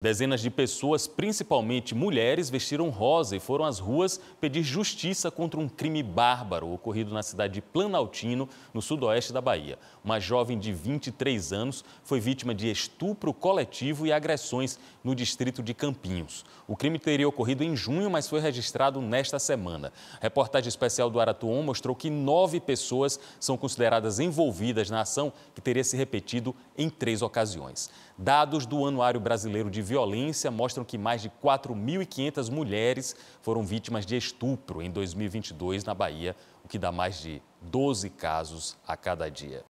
Dezenas de pessoas, principalmente mulheres, vestiram rosa e foram às ruas pedir justiça contra um crime bárbaro ocorrido na cidade de Planaltino, no sudoeste da Bahia. Uma jovem de 23 anos foi vítima de estupro coletivo e agressões no distrito de Campinhos. O crime teria ocorrido em junho, mas foi registrado nesta semana. A reportagem especial do Aratuon mostrou que nove pessoas são consideradas envolvidas na ação, que teria se repetido em três ocasiões. Dados do Anuário Brasileiro de violência mostram que mais de 4.500 mulheres foram vítimas de estupro em 2022 na Bahia, o que dá mais de 12 casos a cada dia.